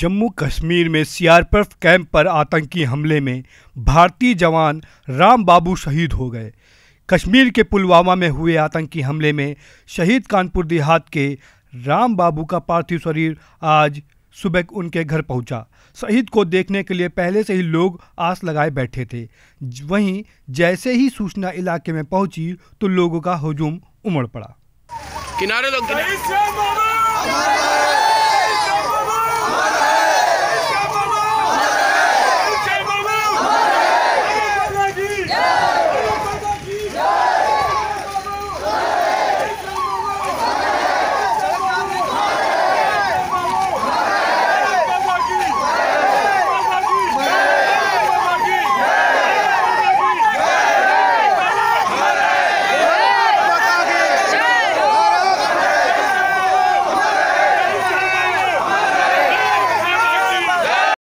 जम्मू कश्मीर में CRPF camp पर आतंकी हमले में भारतीय जवान राम बाबू शहीद हो गए कश्मीर के पुलवामा में हुए आतंकी हमले में शहीद कानपुर देहात के राम बाबू का पार्थिव शरीर आज सुबह उनके घर पहुंचा शहीद को देखने के लिए पहले से ही लोग आस लगाए बैठे थे वहीं जैसे ही सूचना इलाके में पहुंची तो लोगों का हजूम उमड़ पड़ा किनारे लोग किनारे।